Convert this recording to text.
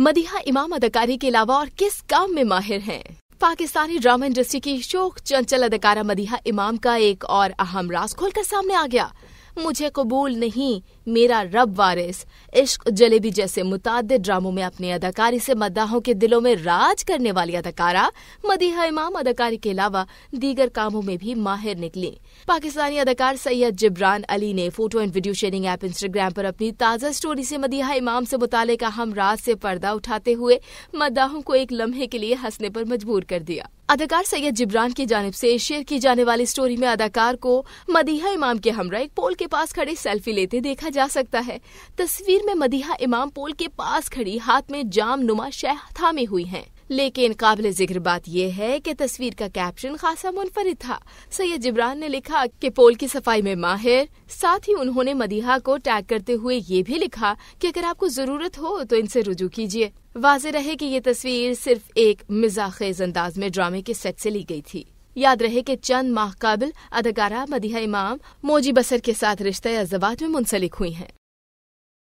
मदिहा इमाम अदाकारी के अलावा और किस काम में माहिर हैं पाकिस्तानी ड्रामा इंडस्ट्री की शोक चंचल अदाकारा मदिहा इमाम का एक और अहम राज खोलकर सामने आ गया मुझे कबूल नहीं मेरा रब वारिस इश्क जलेबी जैसे मुताद ड्रामों में अपनी अदाकारी से मद्दाहों के दिलों में राज करने वाली अदाकारा मदीहा इमाम अदाकारी के अलावा दीगर कामों में भी माहिर निकली पाकिस्तानी अदाकार सैयद जिब्रान अली ने photo and video sharing app Instagram पर अपनी ताज़ा स्टोरी से मदीहा इमाम से मुताले का हम राज से पर्दा उठाते हुए मद्दाहों को एक लम्हे के लिए हंसने पर मजबूर कर दिया अदाकार सैयद जिब्रान की जानब से शेयर की जाने वाली स्टोरी में अदाकार को मदीहा इमाम के हमरा एक पोल के पास खड़े सेल्फी लेते देखा जा सकता है तस्वीर में मदीहा इमाम पोल के पास खड़ी हाथ में जाम नुमा शह थामे हुई हैं लेकिन काबिल जिक्र बात यह है कि तस्वीर का कैप्शन खासा मुनफरद था सैयद जिब्रान ने लिखा कि पोल की सफाई में माहिर साथ ही उन्होंने मदीहा को टैग करते हुए ये भी लिखा कि अगर आपको जरूरत हो तो इनसे रुजू कीजिए वाज रहे कि ये तस्वीर सिर्फ एक मिजाखेज अंदाज में ड्रामे के सेट से ली गई थी याद रहे कि चंद माह काबिल अदाकारा मदिहा इमाम मोजी बसर के साथ रिश्ते अजवाज में मुंसलिक हुई हैं